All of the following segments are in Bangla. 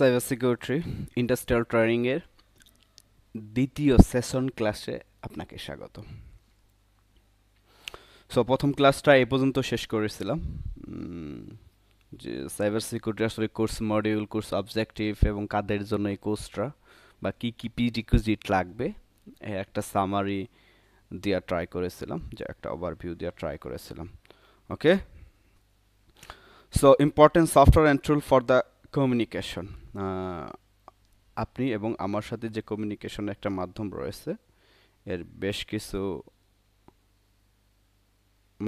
সাইবার সিকিউরিটি ইন্ডাস্ট্রিয়াল ট্রেনিংয়ের দ্বিতীয় সেশন ক্লাসে আপনাকে স্বাগত সো প্রথম ক্লাসটা এ পর্যন্ত শেষ করেছিলাম যে সাইবার সিকিউরিটি আসলে কোর্স মডিউল কোর্স অবজেক্টিভ এবং কাদের জন্য এই কোর্সটা বা কী কী পি রিকুইজিট লাগবে একটা সামারি দেওয়া ট্রাই করেছিলাম যে একটা ওভারভিউ দেওয়া ট্রাই করেছিলাম okay so important software and tool for the communication আপনি এবং আমার সাথে যে কমিউনিকেশন একটা মাধ্যম রয়েছে এর বেশ কিছু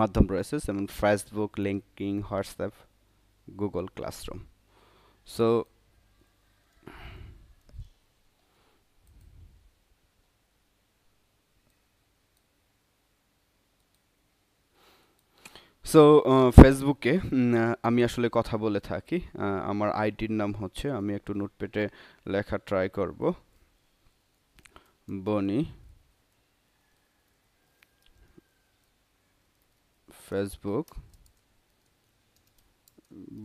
মাধ্যম রয়েছে যেমন Facebook LinkedIn WhatsApp Google classroom so so ফেসবুকে uh, আমি আসলে কথা বলে থাকি আমার আইডির নাম হচ্ছে আমি একটু নোটপেটে লেখা ট্রাই করব বনি ফেসবুক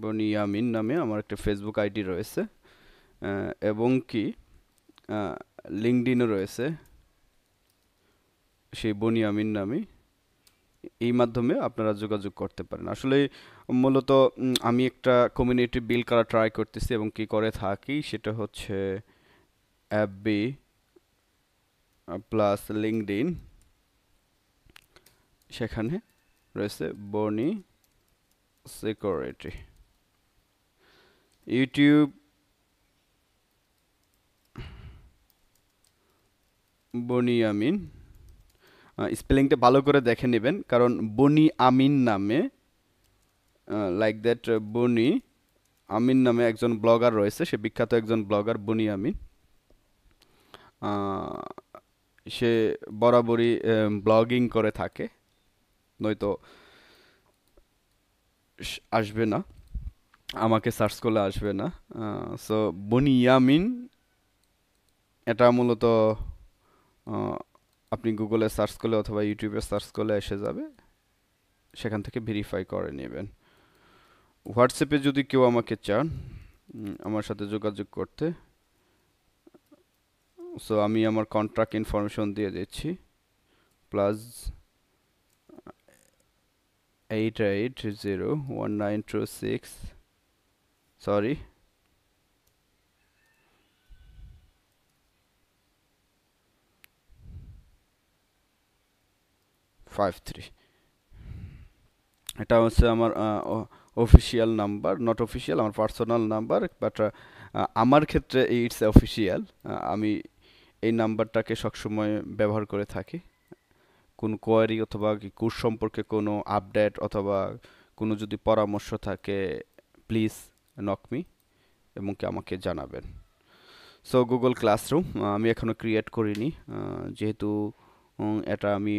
বনিয়ামিন নামে আমার একটা ফেসবুক আইডি রয়েছে এবং কি লিঙ্কডিনও রয়েছে সেই আমিন নামে এই মাধ্যমে আপনারা যোগাযোগ করতে পারেন আসলে মূলত আমি একটা কমিউনিটি বিল করা ট্রাই করতেছি এবং কি করে থাকি সেটা হচ্ছে অ্যাপ বি প্লাস লিঙ্কড সেখানে রয়েছে বনি সিকিউরিটি ইউটিউব বনি আমিন স্পেলিংটা ভালো করে দেখে নেবেন কারণ বনি আমিন নামে লাইক দ্যাট বনি আমিন নামে একজন ব্লগার রয়েছে সে বিখ্যাত একজন ব্লগার বনি আমিন সে বরাবরই ব্লগিং করে থাকে নয়তো আসবে না আমাকে সার্চ করলে আসবে না সো বনি ইয়ামিন এটা মূলত আপনি গুগলে সার্চ করলে অথবা ইউটিউবে সার্চ করলে এসে যাবে সেখান থেকে ভেরিফাই করে নেবেন হোয়াটসঅ্যাপে যদি কেউ আমাকে চান আমার সাথে যোগাযোগ করতে সো আমি আমার কন্ট্রাক্ট ইনফরমেশন দিয়ে দিচ্ছি plus eight eight zero one nine two six sorry five three এটা হচ্ছে আমার অফিসিয়াল নাম্বার নট অফিসিয়াল আমার পার্সোনাল নাম্বার বাট আমার ক্ষেত্রে ইটস অফিসিয়াল আমি এই নাম্বারটাকে সবসময় ব্যবহার করে থাকি কোন কোয়ারি অথবা কোর্স সম্পর্কে কোনো আপডেট অথবা কোনো যদি পরামর্শ থাকে প্লিজ নক মি এবং কি আমাকে জানাবেন সো গুগল ক্লাসরুম আমি এখনও ক্রিয়েট করিনি যেহেতু এটা আমি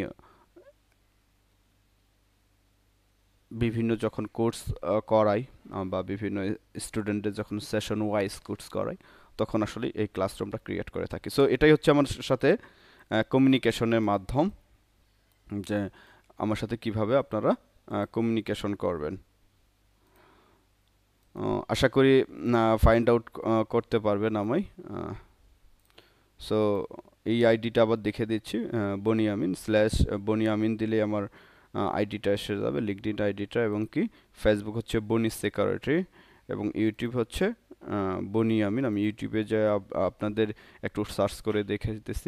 বিভিন্ন যখন কোর্স করাই বা বিভিন্ন স্টুডেন্টদের যখন সেশন ওয়াইজ কোর্স করাই তখন আসলে এই ক্লাসরুমটা ক্রিয়েট করে থাকি সো এটাই হচ্ছে আমার সাথে কমিউনিকেশনের মাধ্যম যে আমার সাথে কিভাবে আপনারা কমিউনিকেশন করবেন আশা করি ফাইন্ড আউট করতে পারবেন আমায় সো এই আইডিটা আবার দেখে দিচ্ছি বনিয়ামিন স্ল্যাশ বনিয়ামিন দিলে আমার আইডিটা এসে যাবে লিঙ্কডিন আইডিটা এবং কি ফেসবুক হচ্ছে বনি সিকিউরিটি এবং ইউটিউব হচ্ছে বনি আমিন আমি ইউটিউবে যে আপনাদের একটু সার্চ করে দেখে দিতেছি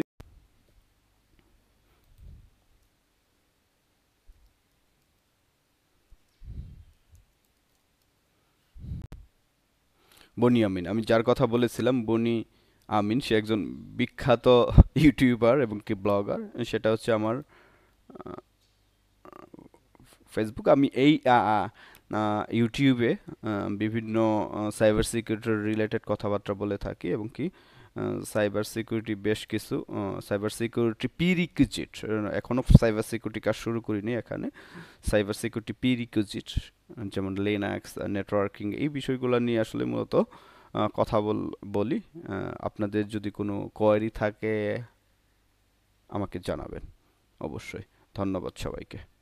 বনি আমিন আমি যার কথা বলেছিলাম বনি আমিন সে একজন বিখ্যাত ইউটিউবার এবং কি ব্লগার সেটা হচ্ছে আমার ফেসবুক আমি এই ইউটিউবে বিভিন্ন সাইবার সিকিউরিটি রিলেটেড কথাবার্তা বলে থাকি এবং কি সাইবার সিকিউরিটি বেশ কিছু সাইবার সিকিউরিটি পিরিকুজিট এখনও সাইবার সিকিউরিটি কাজ শুরু করিনি এখানে সাইবার সিকিউরিটি পিরিকুজিট যেমন লেনাক্স নেটওয়ার্কিং এই বিষয়গুলো নিয়ে আসলে মূলত কথা বলি আপনাদের যদি কোনো কোয়ারি থাকে আমাকে জানাবেন অবশ্যই ধন্যবাদ সবাইকে